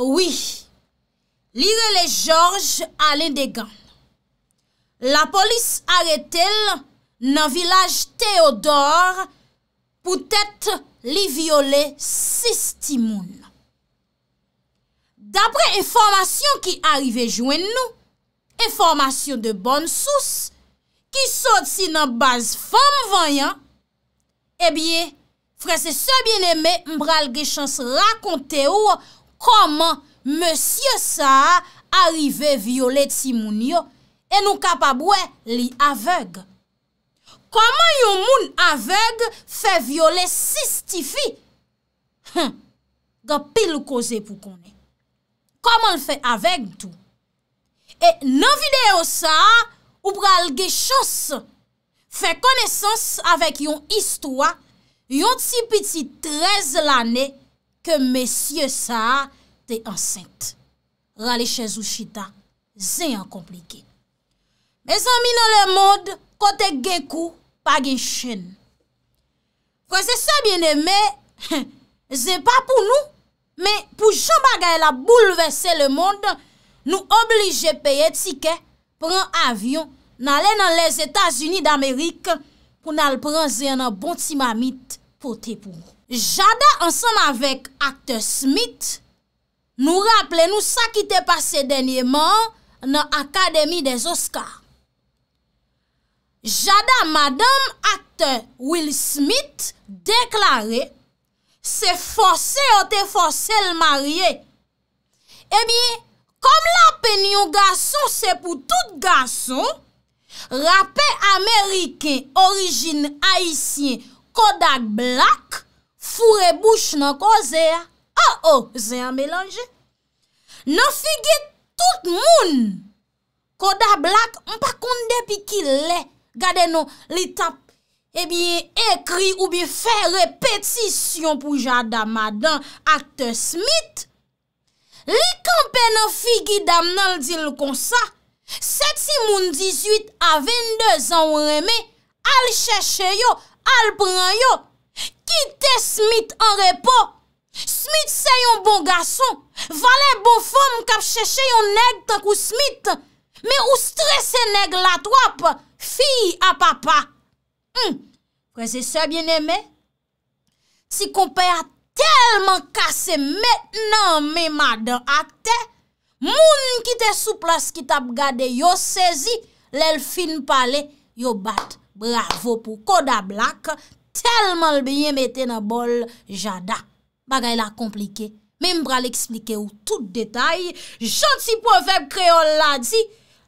Ouwi, li rele George alen degan. La polis are tel nan vilaj Theodore pou tèt li viole sistimoun. Dapre informasyon ki arrive jwen nou, informasyon de bon sous ki sot si nan baz fom vanyan, ebye eh fre se se bien eme mbral gechans rakonte ou Koman Monsie Saha arive viole ti moun yo, e nou kapabwe li aveg? Koman yon moun aveg fe viole sistifi? Hmpf, ga pil koze pou konen. Koman l fe aveg tou? E nan videyo Saha, ou pral ge chos, fe konesans avek yon istwa, yon ti piti trez lanen, ke mesye sa te ansente. Rale che Zouchita, ze an komplike. Me zan mi nan le mod, kote gen kou, pa gen chen. Kwa ze se bien eme, ze pa pou nou, me pou jambaga la bouleverse le mod, nou oblige peye tike, pren avyon, nan le nan le Etats-Unis d'Amerik, pou nan le pren ze an an bonti mamit, pote pou nou. Jada ansan avek akte Smith, nou rappele nou sa ki te pase denye man nan Akademi de Zoska. Jada madame akte Will Smith deklare se fose o te fose l marye. Ebyen, kom la penyon gason se pou tout gason, rappe Amerike origine Haitien Kodak Black, fure bouch nan koze a, a oh, o, oh, ze a melange. Nan figi tout eh moun, koda blak, mpa konde pi ki le, gade nou li tap, ebi ekri oubi fè repetisyon pou jada madan, akte smit. Li kampè nan figi dam nan dil kon sa, seti moun 18 a 22 an reme, al chèche yo, al pran yo, Kite smit an repo, smit se yon bon gason, vale bon fom kap cheche yon neg tak ou smit, me ou stresse neg lat wap, fi a papa. Kwe se se bien eme, si kompe a telman kase menan me madan akte, moun ki te souplas ki tap gade yo sezi, lel fin pale yo bat. Bravo pou koda blak, telman l biye mette nan bol jada. Bagay la komplike, men mbra l eksplike ou tout detay, janti pofèb kreol la di,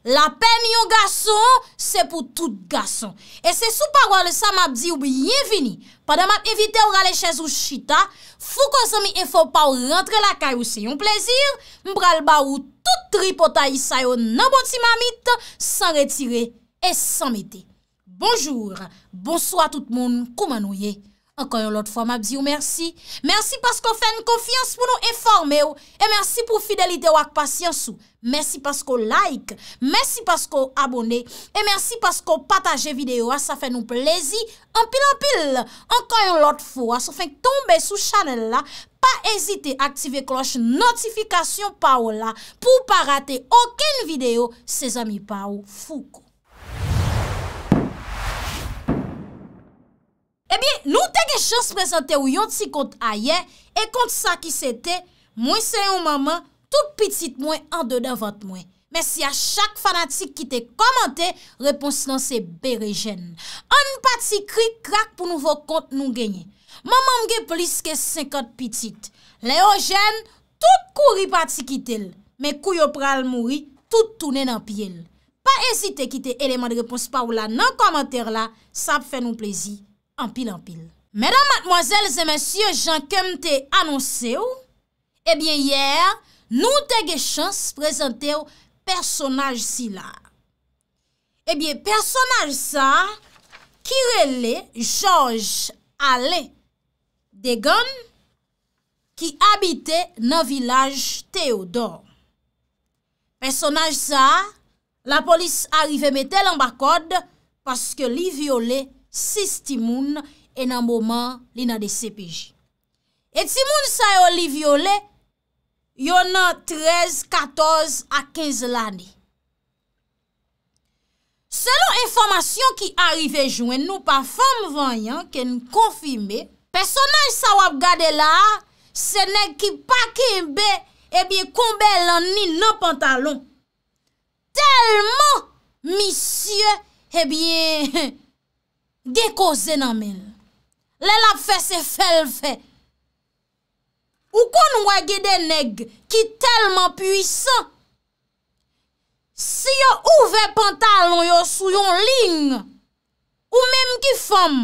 la pen yon gason, se pou tout gason. E se sou parwa le sa map di ou biye vini, padan mat evite ou rale chèz ou chita, fou konzomi e fò pa ou rentre la kay ou se yon plezir, mbral ba ou tout ripota yi sayo nan boti mamit, san retire et san mette. Bonjou, bonso a tout moun koumanou ye. Ankan yon lot fwa mabzi ou mersi. Mersi paskou fè n konfians pou nou eforme ou. E mersi pou fidelite wak pasyans ou. Mersi paskou like. Mersi paskou abone. E mersi paskou pataje video a sa fè nou plezi. Anpil anpil. Ankan yon lot fwa sa fè tombe sou chanel la. Pa ezite aktive kloche notifikasyon pa ou la. Pou pa rate oken video se zami pa ou fouk. Ebi, eh nou te gen chans prezante ou yon ti kont a ye, e kont sa ki se te, mwen se yon maman, tout pitit mwen an de davant mwen. Mwen si a chak fanatik ki te komante, repons nan se bere jen. An pati kri krak pou nouvo kont nou genye. Maman gen plis ke 50 pitit. Le yo jen, tout kouri pati kitel. Men kou yo pral mouri, tout toune nan piel. Pa ezite ki te eleman de repons pa ou la nan komantere la, sa pfe nou plezi. Ampil, ampil. Mèdam matmoazèl zè mèsyè jan kem te anonsè ou, ebyen yè, nou te ge chans prezantè ou personaj si la. Ebyen personaj sa, ki rele George Alley de Gonne, ki abite nan vilaj Theodore. Personaj sa, la polis arive metè lan bakod, paske li viole anonsè. 6 timoun e nan mouman li nan de CPJ. Et timoun sa yon li viole, yon nan 13, 14, a 15 lani. Selon informasyon ki arrive jwen, nou pa fom vanyan ke nou konfime, personan yon sa wap gade la, se ne ki pa ki be, ebyen konbe lan ni nan pantalon. Telman, misye, ebyen... Gè ko zè nan men, lè lap fè se fèl fè. Ou kon wè gè de neg ki tèlman pwisan. Si yo ouve pantalon yo sou yon ling, ou mèm ki fèm,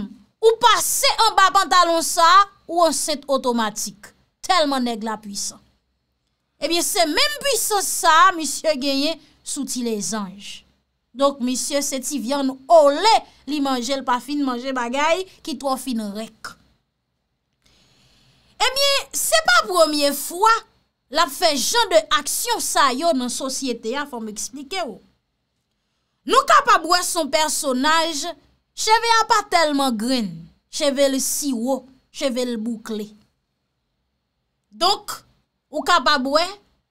ou pase an ba pantalon sa, ou an sèt otomatik. Tèlman neg la pwisan. Ebyen eh se mèm pwisan sa, misye genye, souti les anj. Donk misye seti vyan ou ole li manje l pa fin manje bagay ki tro fin rek. Ebyen, se pa premier fwa, la fe jen de aksyon sa yo nan sosyete a fa m eksplike ou. Nou kapabwe son personaj, cheve a pa telman gren, cheve l siwo, cheve l boukle. Donk, ou kapabwe,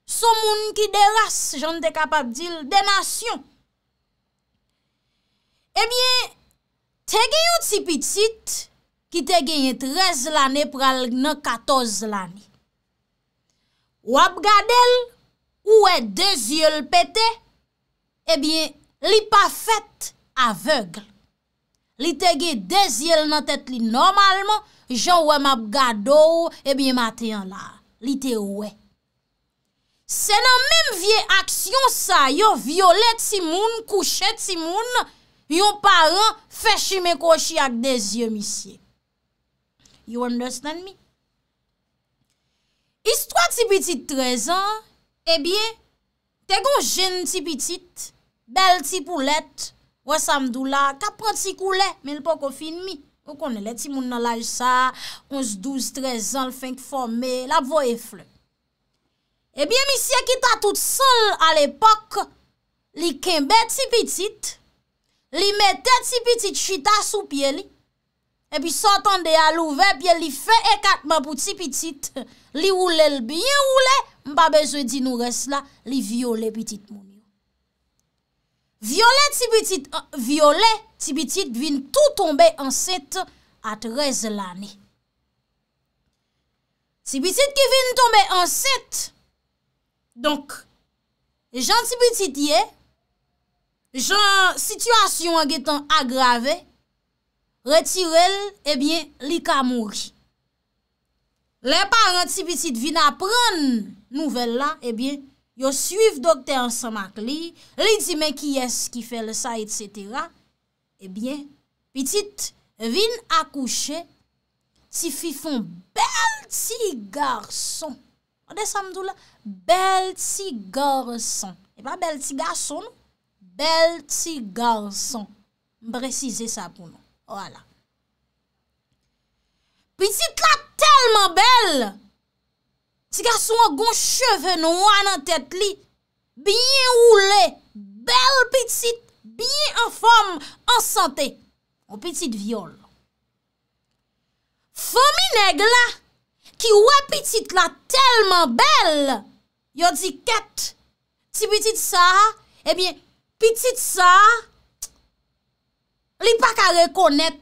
son moun ki de las, jen te kapab dil, de nasyon. Ebyen, tege yon si pitit ki tege yon trez lane pral gnon katoz lane. Ou ap gadel, ou e dezyel pete, ebyen, li pa fèt avegl. Li tege dezyel nan tèt li normalman, jan ou e map gado, ebyen, matè yon la. Li te we. Se nan menm vie aksyon sa, yo viole tsi moun, kouche tsi moun, pi yon paran fèchi mè kòchi ak dèzyè misye. You understand mi? Istwa ti pitit trez an, e bie, te gò jen ti pitit, bel ti pou let, wè samdou la, kapran ti kou let, men lpò kò fin mi, kò kon lè ti moun nan laj sa, ons douz trez an, fènk fòmè, la vò e eh flè. E bie misye ki ta tout sol al epok, li ken bel ti pitit, Li mette ti pitit chita sou pye li, epi sotan de al ouve, pye li fe ekat mabou ti pitit, li oule l biye oule, mba bezwe di nou res la, li viole pitit mouni. Euh, viole ti pitit, viole ti pitit vin tou tombe anset, at reze lani. Ti pitit ki vin tombe anset, donk, jante ti pitit ye, Situasyon angetan agrave, retirel, ebyen, li ka mouri. Le parenti pitit vin apren nouvel la, ebyen, yo suiv doktor Samakli, li di men ki es ki fe le sa, etc. Ebyen, pitit vin akouche, ti fi fon bel ti garson. An de samdou la, bel ti garson. Eba bel ti garson nou, Bel ti galson. Mbrecize sa pou nou. Voilà. Petite la, telman bel. Ti galson an goun cheve nou an an tet li. Binye oule. Bel petite. Binye an fom. An sante. O petite viole. Fomi neg la, ki ouwe petite la, telman bel. Yo di ket. Ti petite sa, ebyen, eh Pitit sa, li pa ka rekonet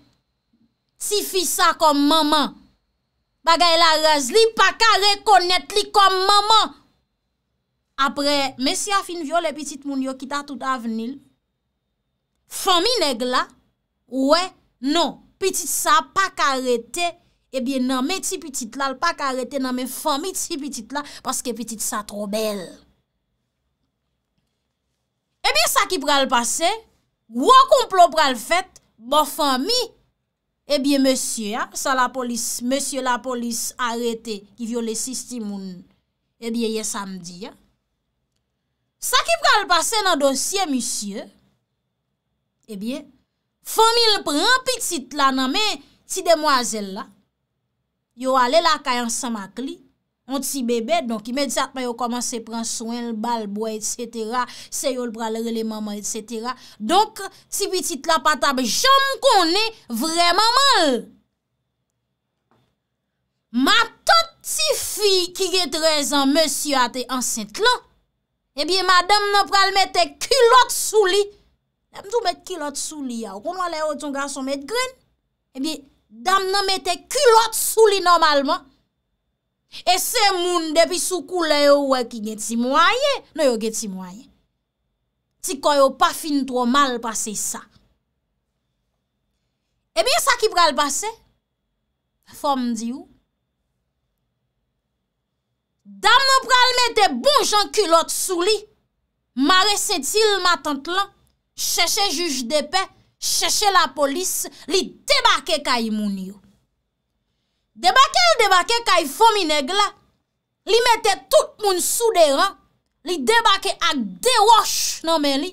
si fisa kom maman. Bagay la raz, li pa ka rekonet li kom maman. Apre, mesya fin vyo le pitit moun yo kita tout avenil. Fomi neg la, oue, non. Pitit sa pa ka rete, ebyen nanme ti pitit la, li pa ka rete nanme fomi ti pitit la, paske pitit sa tro bel. Ebyen eh sa ki pral pase, wakoum plop pral fet, bo fomi, ebyen eh monsye, sa la polis, monsye la polis arete ki viole sisti moun, ebyen ye samdi. Sa ki pral pase nan dosye monsye, ebyen fomi l pranpitit la nanmen ti demwazel la, yo ale la kayan sa makli. On ti bebed, donk imedisat mè yo komanse pran souen l balbou et setera, se yo l pral rele maman et setera. Donk, ti biti tla pata be, jom konen vreman mal. Ma tot ti fi ki ge trezan, monsi a te ansen eh tlan, ebiye ma dam nan pral mette kulot souli. Dam nou mette kulot souli ya, kon wale yo ton gason mette gren, eh ebiye dam nan mette kulot souli normalman, E se moun depi soukou le yo wè ki gen ti mwaye, nou yo gen ti mwaye. Ti kon yo pa fin tro mal pase sa. E miye sa ki pral pase? Fom di ou? Dam nou pral me de bon jan kulot sou li, mare se til ma tant lan, cheche juj de pe, cheche la polis, li te bake kay moun yo. Debake l debake kay fomi neg la, li mette tout moun souderan, li debake ak dewash nan men li.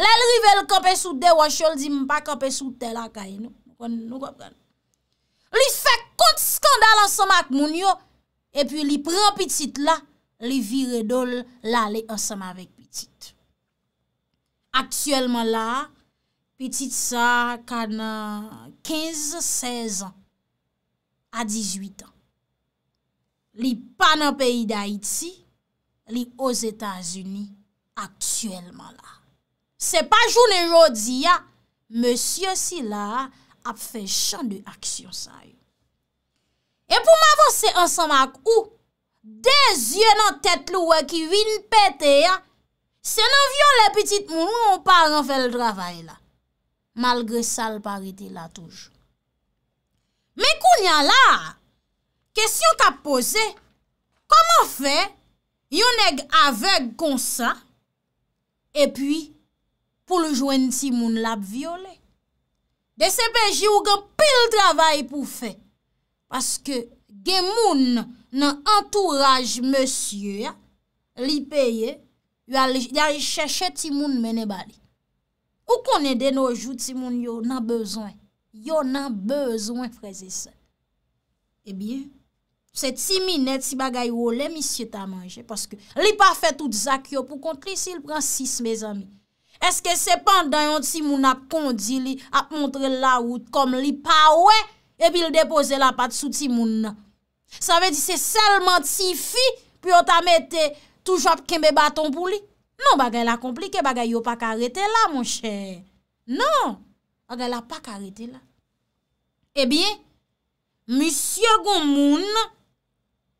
Le li ve l kope sou dewash yo, li di m pa kope sou tela kay nou. Li fe kont skandal ansama ak moun yo, e pi li pre piti la, li vire dol la li ansama vek piti. Aktuelman la, piti sa kan 15-16 an. A 18 an. Li pa nan peyi da iti, li o Zetans Uni, aksyelman la. Se pa jounen ro di ya, monsi yo si la, ap fe chan de aksyon sa yo. E pou ma vose ansan mak ou, de zye nan tet lou we ki vin pete ya, se nan vyon le petit moun, moun moun pa ran fe l dravay la. Malgre sal parite la touj. Men koun ya la, kesyon ta pose, koman fe, yon neg avek konsa, epi pou ljouen ti moun lab viole. Desenbe, jyougan pil travay pou fe, paske gen moun nan antouraj monsye, li peye, yon chèche ti moun mène bali. Ou konè deno jyou ti moun yo nan bezoy, Yon nan bezwen freze sen. Ebyen, se timi net si bagay yo le misye ta manje. Paske li pa fe tout zak yo pou kontri si il pran 6 me zami. Eske sepandan yon ti moun a kondi li ap montre la ou kom li pa we, epi il depose la pat sou ti moun nan. Sa ve di se selman ti fi, pi yo ta mette toujop keme baton pou li. Non bagay la komplike, bagay yo pa karete la moun chè. Non. a gè la pa karite la. E bie, misye goun moun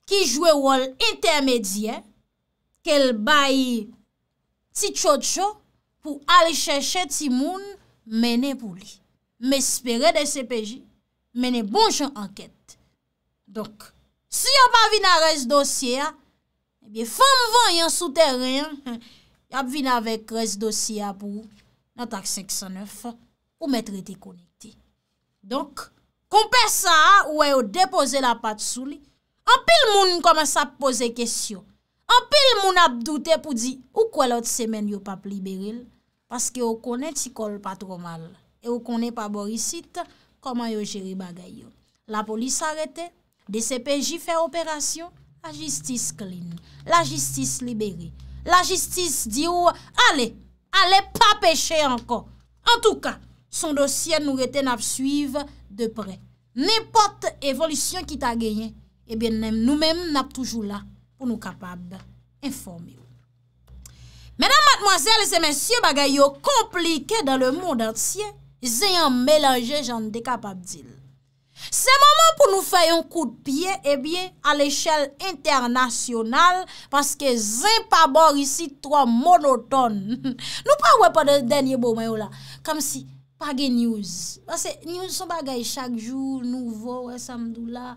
ki jwè wòl intermedye ke l bayi ti tchotcho pou al chè chè ti moun mène pou li. Mè spere de sepeji, mène bonj anket. Donk, si yop avina res dosye a, e bie fèm van yon souterren, yop vina vek res dosye a pou natak seksanè fòk. Ou mette rete konete. Donk, konpe sa a, ou e yo depoze la pat sou li, anpil moun koman sa pose kesyon. Anpil moun ap doute pou di, ou kwen lot semen yo pap liberil, paske yo konen ti kol pa tro mal. E yo konen pa borisit, koman yo jeri bagay yo. La polis arete, DCPJ fe operasyon, la jistis klini. La jistis liberi. La jistis di ou, ale, ale pa peche ankon. En tou ka, son dosyen nou rete nap suive de pre. Nenpot evolisyon ki ta genyen, nou menm nap toujou la pou nou kapab informe ou. Menan matmoazel se mensyen bagay yo komplike dan le moun d'ansyen, zeyan melanje jan dekapab dil. Se maman pou nou fayon kou de piye, ebyen, al eshel internasyonal, paske zeyn pa bor isi 3 monoton. Nou pra wè pa denye bo mè ou la, kam si Pagey news. Basè, news son bagay chak jou, nouvo, wè samdou la.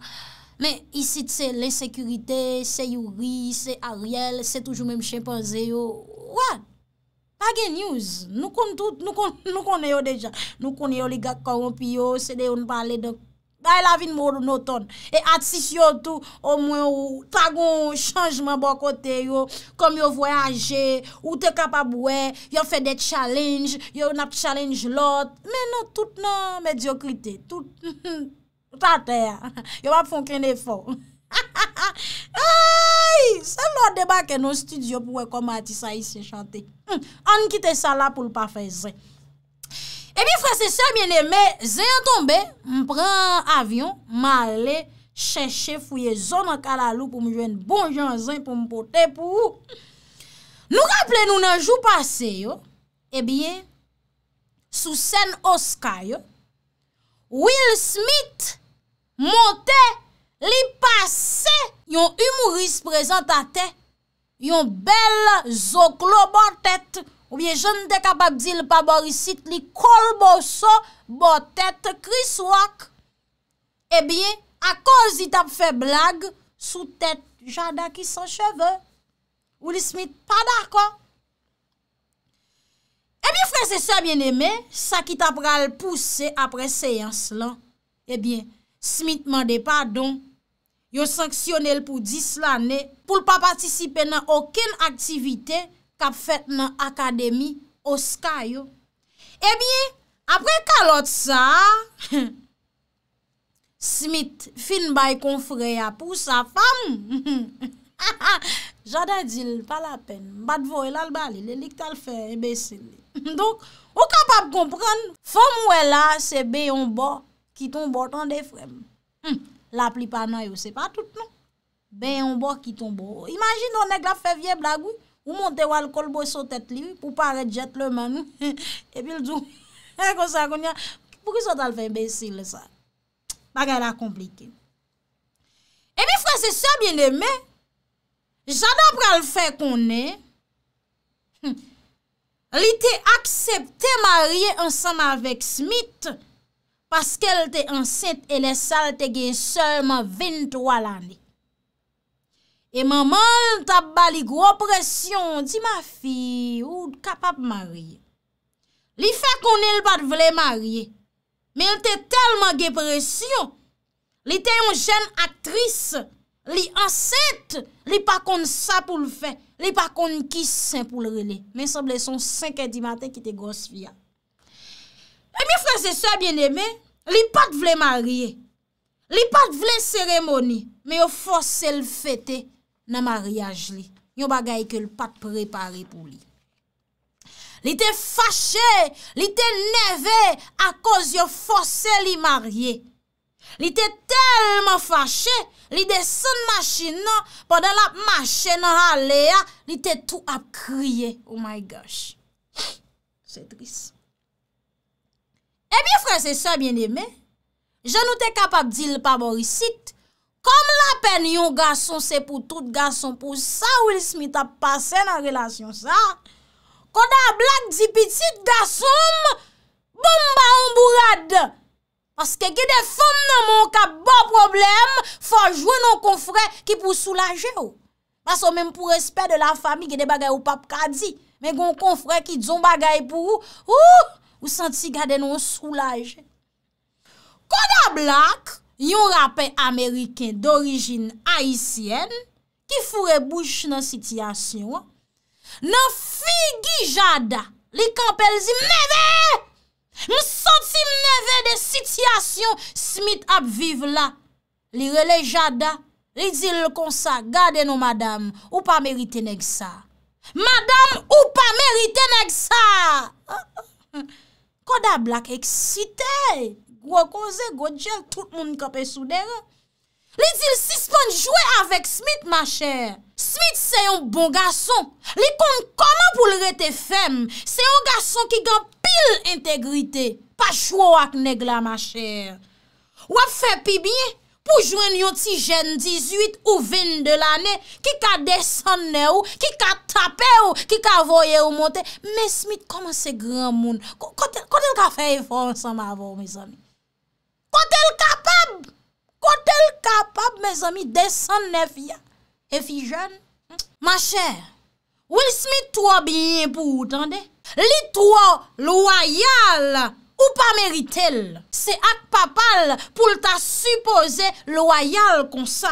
Mè, isit se l'insekurite, se yuri, se a riel, se toujou mèm chen panze yo. Wè, pagey news. Nou kon yo deja, nou kon yo li gag koron pi yo, se de yon pale de koron. Ay la vin moun nou ton. E atis yo tou omwen ou tagoun chanjman bon kote yo. Kom yo voyaje, ou te kapab we, yo fe de challenge, yo nap challenge lot. Men nou tout nan mediokrite. Tout, tout atè ya. Yo wap fon kene fon. Ay, se mlo de baken nou studio pou we komati sa yi se chante. An ki te sala pou l pa feze. Ebi frase se mwen eme, zeyan tombe, mwen pren avyon, mwen ale cheshe fweye zon an kalalou pou mwen jwen bon jan zon pou mwen pote pou ou. Nou rappele nou nan jou pase yo, ebiye, sou sen oskay yo, Will Smith monte li pase yon humorist prezentate, yon bel zoklo bortet yo. Ou bien jen de kapap di l pa borisit li kol bo so bo tet kris wak. E eh bien a koz it ap fe blag sou tet jada ki san cheve. Ou li smit pa dako. E eh bien frese se eh bien eme sa ki tap ral puse apre seyans la. E bien smit mande padon yo sanksyonel pou dis la ne pou l pa patisipe nan oken aktivite. kap fèt nan akademi oska yo. E bi, apre kalot sa, Smith fin bay konfre ya pou sa fam. Jada dil, pa la pen, bat vo el albali, lelik tal fè, e besil. Donk, ou kapap kompren, fam wè la, se beyon bo, ki ton botan defrem. Hmm, la plipa nan yo, se pa tout non. Beyon bo ki ton bo. Imagin, onek la fè vie blagou, Ou monte wal kolboy so tet li, pou pare jet le man, e pi l djou, e kon sa kon ya, pou ki sot al fe mbensil le sa, baga la komplike. E mi fwese sa bine me, jada pral fe kon ne, hm. li te aksepte marye ansam avek Smith, paske el te anset e le sal te gen sorma 23 lanik. E maman tap ba li gro presyon, di ma fi, ou kapap marye. Li fe konen li pat vle marye, men lte telman gepresyon, li te yon jen atris, li anset, li pa kon sa pou l fe, li pa kon ki sen pou l rele, men seble son sen ke di mate ki te gos fia. E mi fran se sa bien eme, li pat vle marye, li pat vle seremoni, men yo fose l fete, nan maryaj li, yon bagay ke l pat prepare pou li. Li te fache, li te neve, akos yo fose li marye. Li te telman fache, li de son mashina, poden la mashina hale ya, li te tou ap kriye. Oh my gosh! Se tris. E eh bi fran se sa bien eme, jan nou te kapap di l paborisit, kom la pen yon gason se pou tout gason pou sa wils mi tap pase nan relasyon sa, koda blak di pitit gason, boum ba ou mbou rad. Aske ki de fom nan moun ka bo problem, fwa jwen nou konfre ki pou soulaje oh. ou. Baso menm pou respet de la fami ki de bagay ou pap kadi, men konkonfre ki dzon bagay pou ou, oh, ou senti gade nou soulaje. Koda blak, Yon rapè Ameriken d'orijin Haitien ki fure bouche nan sityasyon. Nan figi jada, li kampel zi meve! M senti meve de sityasyon smit ap vive la. Li rele jada, li zil kon sa, gade nou madame, ou pa merite neg sa. Madame, ou pa merite neg sa! Koda blak eksitey! Gwa konze, gwa djen, tout moun kapè sou deran. Li dil sispon jwè avèk Smith, ma chè. Smith se yon bon gason. Li kon konman pou lretè fem. Se yon gason ki gan pil integrite. Pa jwè wak negla, ma chè. Wap fè pi bin, pou jwen yon ti jen 18 ou 20 de lanè. Ki ka desanè ou, ki ka tapè ou, ki ka voyè ou montè. Men Smith, konman se gran moun. Kon tel ka fè yon fon san ma vò, mi zanè. Kote l kapab, kote l kapab, mes ami, desan nef ya, e fi jen. Ma chè, wèl smit wò biye pou ou tande, li wò loyale ou pa meritele. Se ak papal pou l ta suppose loyale kon sa,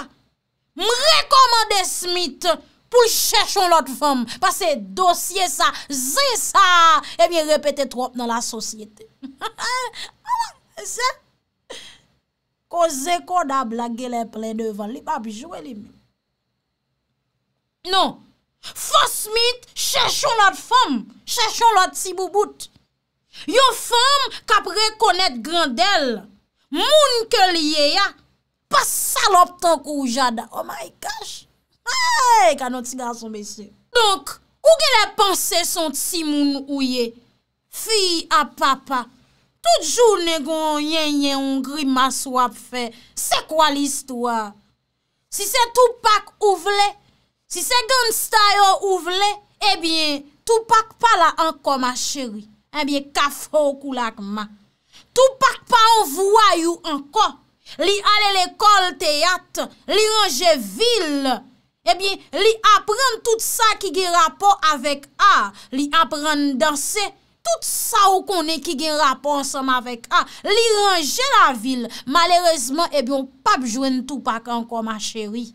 m rekomande smit pou l chèchon lot fòm, pa se dosye sa, zè sa, e eh biye repete tròp nan la sosyete. Ha ha, ha wèl, zè. Ko zekon da blagele pre devan, li pa bi jowe li mi. Non, fos mit, chèchon lot fòm, chèchon lot ti boubout. Yon fòm kap rekonèt grandel, moun ke liye ya, pas salop tank ou jada. Oh my gosh! Hey! Kanon ti gason mesè. Donk, ou gele panse son ti moun ouye? Fi a papa. Toute jounè gwen yè yè on gri mas wap fè. Se kwa l'istwa? Si se toupak ou vle, si se gwen staye ou vle, ebyen eh toupak pa la anko ma chéri. Ebyen eh kaf ho kou lakman. Toupak pa anvwa yu anko. Li ale l'ekol teyat, li rongè vil. Ebyen eh li apren tout sa ki gira po avèk a. Li apren dansè, tout sa ou konen ki gen rapon ansem avek a, ah, li ranje la vil, malerezman eh ebyon pap jwen tout pa kan kon ma cheri.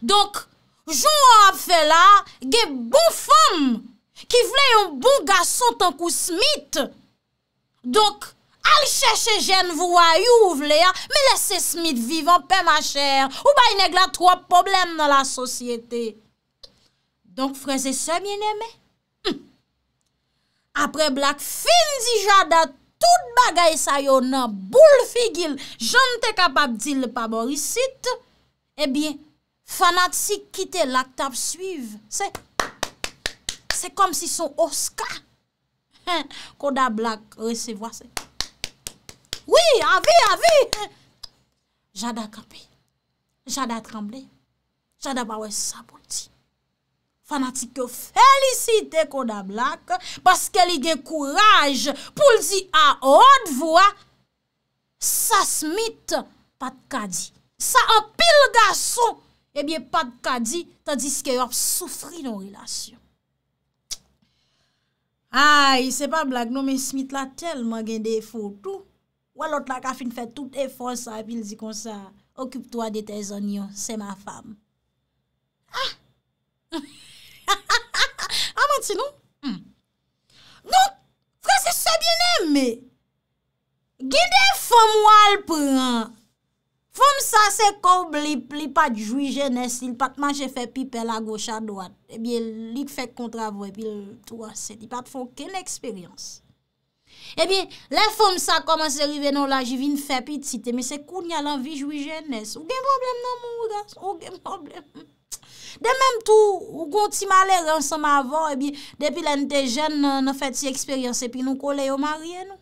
Donk, jou an ap fela, gen bon fom, ki vle yon bon gaso tankou smit, donk, al chèche jen vou a yu ou vle a, me lese smit vivan pe ma chè, ou bay neg la tro problem nan la sosyete. Donk freze se mien eme, apre blak fin di jada tout bagay sayo nan bou l figil, jan te kapap di l paborisit, ebyen eh fanatik kite l aktap suyv. Se, se kom si son oska, koda blak resevwa se. Oui, avi, avi! Jada kapi, jada tremble, jada bawe saboti. Fanatik yo felisite kon da blak paske li gen kouraj pou l di a od vwa sa smit pat kadi. Sa apil gaso e bie pat kadi ta diske yo ap soufri non relasyon. Ay, se pa blak nou men smit la tel man gen defo tout. Ou alot la kafin fè tout efonsa apil di konsa okyptwa de te zonyon, se ma fam. Ah! Ha ha ha ha, amant sino? Non, hmm. fransè se bienèm me. Gide fòm wal pran. Fòm sa se kòm li pat jwi jènes, il pat manche fè pi pe la goch a doat. Ebi, eh li fè kontravoi pi l'tou asè. Il pat fòm ken eksperyans. Ebi, eh le fòm sa kòm anse rive non la jivin fè pi tite, me se koun nyalan vi jwi jènes. Ou gen problem nan moun, ou gen problem nan moun? De menm tou, ou kon ti malere ansanm avan, ebi, depi len te jen nan fèti eksperyans, ebi nou kole yo marye nou.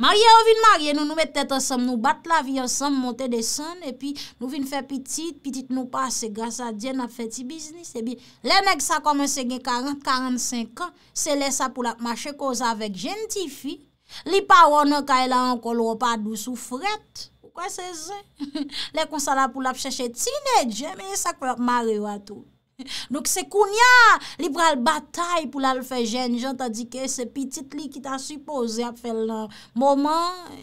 Marye yo vin marye nou, nou met tèt ansanm, nou bat la vi ansanm, monte desan, ebi, nou vin fè pitit, pitit nou pase, grasa dien nan fèti biznis, ebi. Le nek sa komanse gen 40-45 an, se le sa pou la kmanche koza vek jen ti fi, li pa wò nan ka e la an kol wò pa dou sou frette. Kwa se zè? Lè kon sa la pou lap chèche tine djè, mè yè sa kwa mare wa tou. Nouk se koun ya, li pral batay pou lal fè jenjan, tadikè se pitit li ki ta suppose ap fè lè. Moman,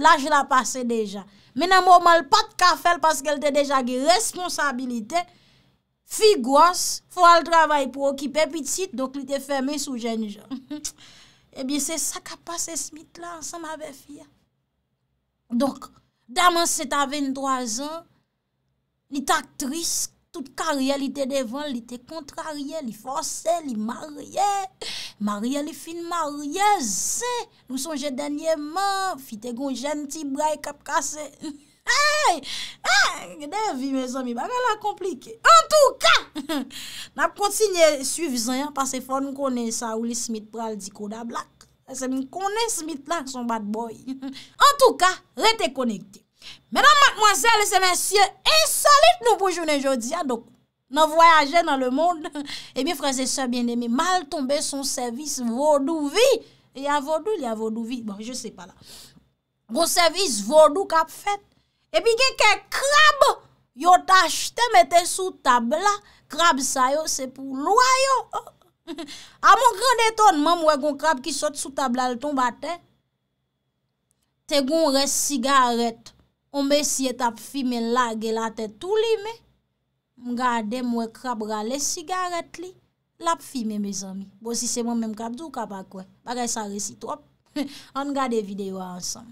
la jè la pase deja. Mè nan moman l pat ka fè l, paske l te deja gè responsabilite, fi gwas, fò al travay pou okipè pitit, dok li te fè mè sou jenjan. Eh Ebyè se sa ka pase smit la, sa m'ave fia. Donk, Daman se ta 23 an, li te aktris, tout karye li te devan, li te kontarye, li fose, li marye, marye li fin marye, ze, nou sonje denye man, fi te goun jenti, brai, kap kase. Hey, hey, gadevi me zami, baga la komplike. En tou ka, nap kontinye suivizan yon pase fon konen sa ouli smit pral di koda blak. Se m konen smit lan son bad boy. En tou ka, rete konekte. Menan matmoazel, se men sye insalit nou pou jounen jodia. Nou voyaje nan le moun. E mi frase se bien emi, mal tombe son servis vodouvi. Ya vodou, ya vodouvi. Bon, je se pa la. Bon servis vodou kap fet. E pi gen ke krab, yo ta chte mette sou tabla. Krab sayo, se pou lwa yo. Oh. A mwen krande ton, mwen mwen kon krab ki sot sou tablal ton batè. Se goun res sigaret, ome si et ap fime lage la tè tou li me, mwen gade mwen krab rale sigaret li, lap fime me zami. Bo si se mwen mwen mwen krab zou kapakwe, bagay sa resi top. An gade videyo ansan.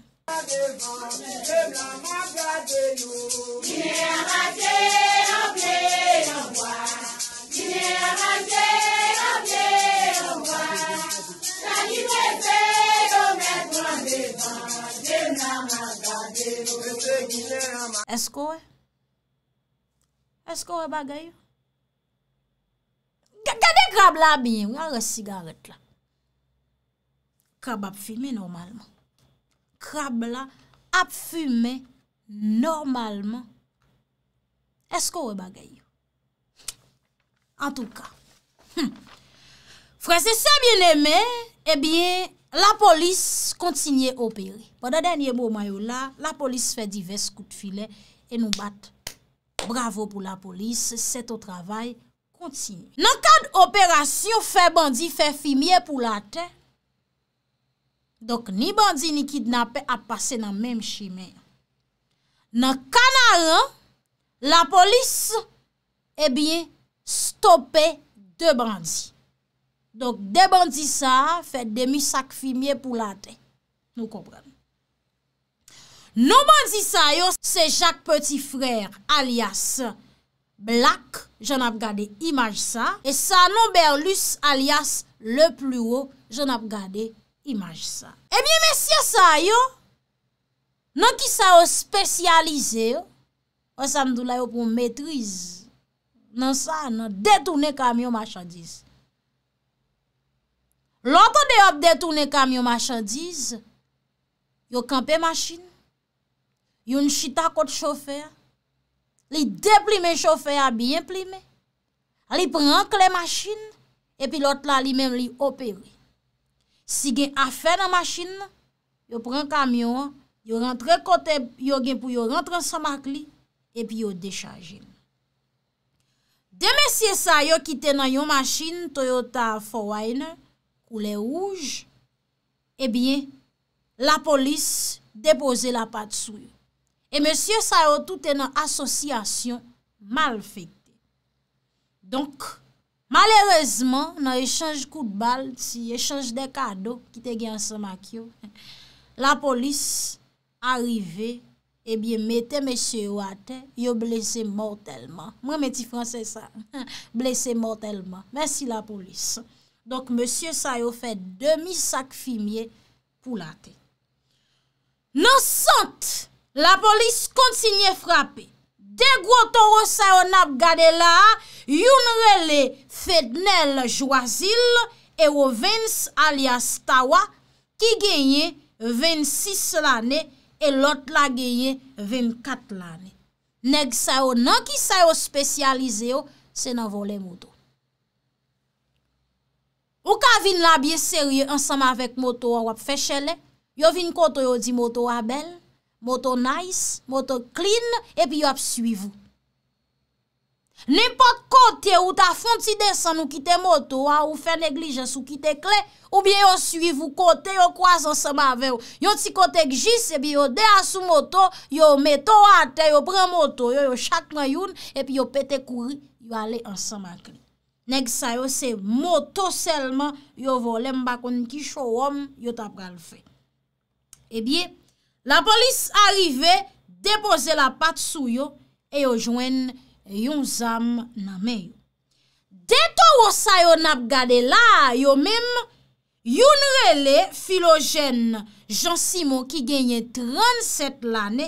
Esko wè bagayou? Gade krab la binyen wè? Wè sigaret la Krab ap fime normalman Krab la ap fime Normalman Esko wè bagayou? En tout ka Fransè sa mien eme Ebyen la polis Kontinye operi La polis fè divers kout filè E nou bat, bravo pou la polis, seto travay, kontinu. Nan kan operasyon, fe bandi, fe fimiye pou la te, dok ni bandi ni kidnapè a pase nan menm chime. Nan kan a ran, la polis, e eh bie stopè de bandi. Dok de bandi sa, fe demi sak fimiye pou la te. Nou kompranm. Nouman zi sa yo, se Jacques Petit Frère alias Black, jen ap gade imaj sa. E sa Nouberlus alias Le Pluot, jen ap gade imaj sa. Ebyen eh mesye sa yo, nan ki sa yo spesyalize yo, osam dou la yo pou metrize, nan sa nan detounen kamyon machadise. Lantan de yo detounen kamyon machadise, yo kampe machine. yon chita kote chofer, li deplime chofer a bi emplime, li prenke le machine, epi lot la li men li opere. Si gen afe nan machine, yo pren kamyon, yo rentre kote, yo gen pou yo rentre san mak li, epi yo dechaje. Deme si e sa yo kite nan yon machine, Toyota 4Wine, koule ouj, epi la polis depose la pat sou yon. E monsye sa yo toute nan asosyasyon mal fekte. Donk, malerezman nan echange kout bal, si echange de kado ki te gen sa makyo, la polis arive, ebyen mette monsye yo ate, yo blese mortelman. Mwen mette yi franse sa, blese mortelman. Mersi la polis. Donk, monsye sa yo fe demi sakfimye pou late. Nansant! La polis kontinye frape. De gwo toro sa yo nab gade la, yon rele Fednel Joazil, e wo Vens alias Tawa, ki genye 26 lane, e lot la genye 24 lane. Neg sa yo nan ki sa yo spesyalize yo, se nan vole moutou. Ou ka vin la biye serye ansama vek moutou wap fèchele, yo vin koto yo di moutou wabel, Moto nice, moto clean, epi yo ap suivou. Nenpo kote ou ta fon ti desen ou kite moto, ou a ou fe neglijes ou kite kle, ou bien yo suivou kote, yo kwa sa sama ave, yo ti kote gjis, epi yo de asu moto, yo meto ate, yo pre moto, yo yo chakman yon, epi yo pete kuri, yo ale ansama kle. Nenk sa yo se moto selman, yo vo lem bakon ki show om, yo tap gal fe. Ebiye, La polis arive, depoze la pat sou yo, e yo jwen yon zam name yo. Deto wosa yo nap gade la, yo mem, yon rele Filogen Jean Simon ki genye 37 lane,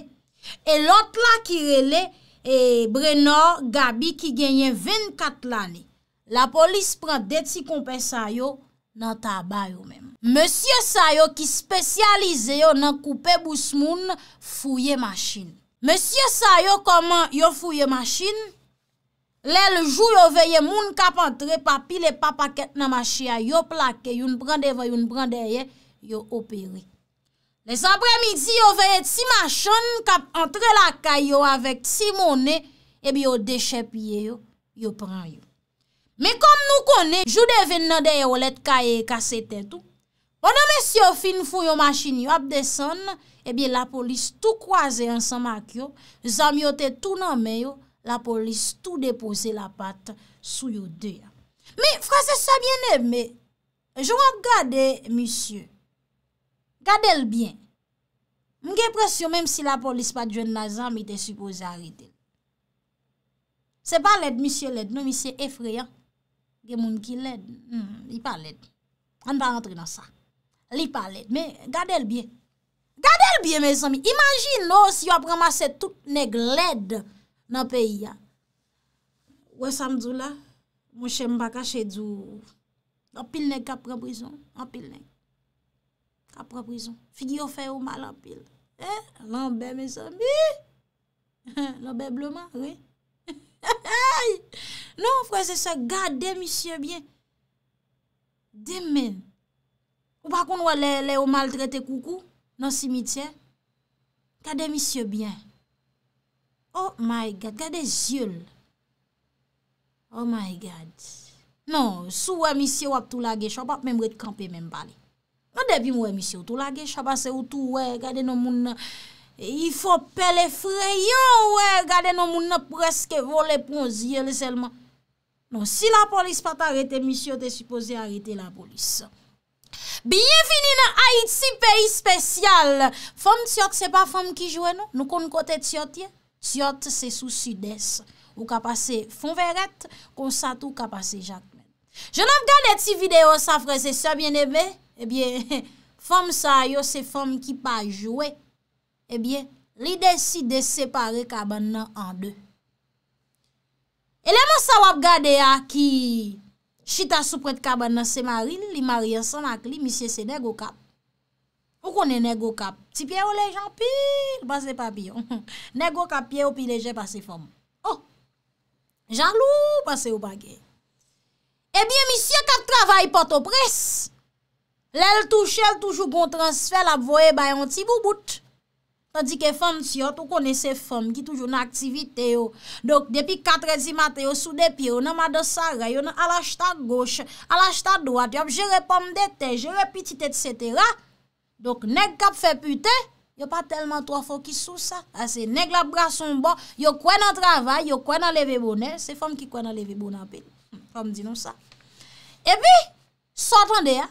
e lot la ki rele e, Brenor Gabi ki genye 24 lane. La polis pran deti kompesa yo, nan taba yo men. Monsye sa yo ki spesyalize yo nan koupe bous moun fouye masin. Monsye sa yo koman yo fouye masin, lèl jou yo veye moun kap entre papi le papa ket nan masin yo plake, yon brande va yon brande ye, yo operi. Nesan bre midi yo veye ti masin kap entre la kay yo avèk ti mounen, e bi yo deche piye yo, yo pran yo. Me kom nou kone, jou devin nan deye ou lete kaye kase tete ou. O nan mese yo fin fou yo machini yo ap de son, ebi la polis tou kwaze ansan mak yo, zami yo te tou nan meyo, la polis tou depose la pat sou yo deya. Me, frases sa bien ebe, me, jou an gade, mese, gade el bien. Mge presyo, menm si la polis pa djwen nazan, mi te supose harite. Se pa lete, mese lete, nou mi se efreyan. Gen moun ki led, hmm, li pa led. An pa antre nan sa. Li pa led, me gade l bye. Gade l bye, me soumi. Imagin nou si yo prama se tout nek led nan peyi ya. Ouè samdou la, moun chè mba ka chè djou. An pil nek kapra brison, an pil nek. Kapra brison. Fik yo fè ou mal an pil. E, eh, nan be me soumi. Nan be bleman, wè. Non, Fransese, gade misye byen. Demen. Ou pa kon wale le omal trete koukou nan simityen. Gade misye byen. Oh my God, gade ziol. Oh my God. Non, sou wè misye wap tou la gech, wap ap memwet kampe membale. Non depi mwè misye wap tou la gech, wap ase wotou wè, gade nan moun nan... E I fò pe le freyon wè, gade nou moun nè preske volè pon ziyè lè selman. Non, si la polis pat arrete, mis yo te suppose arrete la polis. Bienveni nan Haïti, peyi spesyal. Fom tsyot se pa fom ki jwè nou? Nou kon kote tsyot ye? Tsyot se sou sudès. Ou ka pase fon verèt, konsat ou ka pase jatmen. Je nan fgane ti video sa freze, sa eh bien ebe? Ebyen, fom sa yo se fom ki pa jwè. Ebyen, eh li desi de separe kaban nan an de. E le monsawap gade a ki chita souprende kaban nan seman rin, li maryan san ak li, misye se negokap. Ou konen negokap? Ti pye ou lejan pi, le bas de papiyon. Negokap pye ou pi lejan pase fom. Oh! Jan lou pase ou bagay. Ebyen, eh misye kap travay poto pres. Le l touche, l toujou gontransfer la pvoye bayon ti bou boute. Tadi ke fèm si yo, tou kone se fèm ki toujou nan aktivite yo. Dok, depi katredi matre yo, sou depi yo, nan madosara yo, nan alajta goch, alajta doat, yo ap jere pomme de te, jere piti te, etc. Dok, neg kap fè pute, yo pa telman 3 fò ki sou sa. Ase, neg la brason bon, yo kwen nan travay, yo kwen nan leve bonè. Se fèm ki kwen nan leve bonè apè. Fèm di nou sa. Ebi, sotande ya,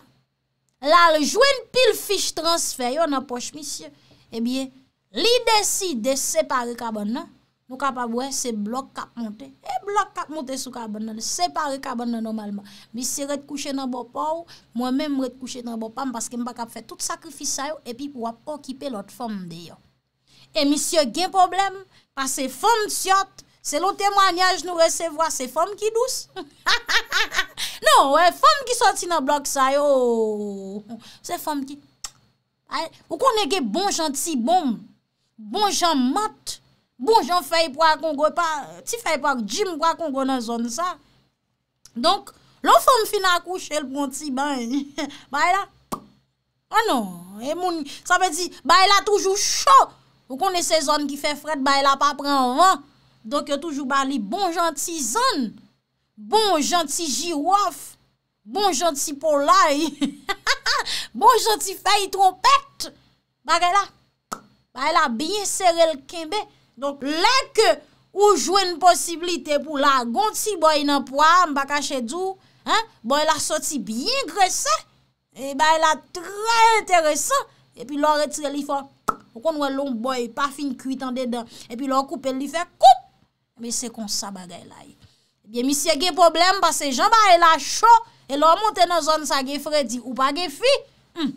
la jouen pil fiche transfer yo eh nan poch misye, ebiye, Li desi de separe kaban nan, nou kapabwe, se blok kap monte. E blok kap monte sou kaban nan, separe kaban nan normalman. Mi se ret kouche nan bopan ou, mwen men mou ret kouche nan bopan ou, paske mba kap fè tout sakrifis sa yo, e pi pou wap okipe lot fòm de yo. E misi yo gen problem, pas se fòm siot, se lo temwanyaj nou resevwa, se fòm ki dous. Non, fòm ki soti nan blok sa yo, se fòm ki... Ou konen gen bon, janti, bom. Bon jan mat, bon jan fèy pou akongwe pa, ti fèy pou akjim pou akongwe nan zon sa. Donk, loun fèm fin akou chèl pou an ti bany, bay e la, anon, ah e moun, sa pe di, bay e la toujou chò, pou konen se zon ki fè fred, bay e la pa pran anvan, donk yo toujou bany, bon jan ti zon, bon jan ti jirouf, bon jan ti polay, bon jan ti fèy trompèt, bay la, Ay la byen sere l kebe. Donk lèk ou jwe n posibilite pou la gonti boy nan poam, baka chedou. Boy la soti byen gresè. E ba y la trè interèsan. E pi lò retre li fò. Fò kon wè lò boy pa fin kuitan dedan. E pi lò koupel li fè koup. Me se kon sa bagay la yi. E biye misye ge problem pase jan ba y la chò. E lò montè nan zon sa ge fredi ou pa ge fi. Hmm.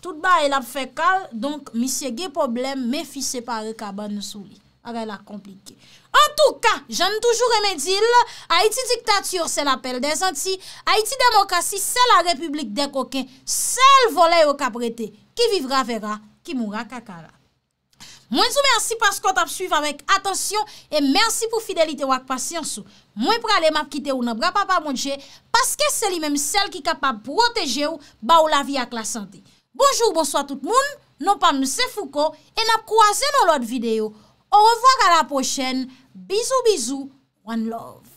Tout ba el ap fekal, donk mi sege problem me fi separe kabane sou li. Aga el ap komplike. An tou ka, jane toujou remedil, Haiti diktatiyor se la pel de zanti, Haiti demokrasi se la republik de kokin, sel vole yo kaprete, ki vivra vera, ki moura kakara. Mwen sou mersi paskot ap suyve avek atensyon e mersi pou fidelite wak pasyansou. Mwen prale map kite ou nan bra papa mounje, paske se li menm sel ki kapap proteje ou ba ou la vi ak la sante. bonjou, bonsoy tout moun, nou pan mse fouko, e nap kouase nou lot videyo. Ou revoy gara pochèn, bizou bizou, one love.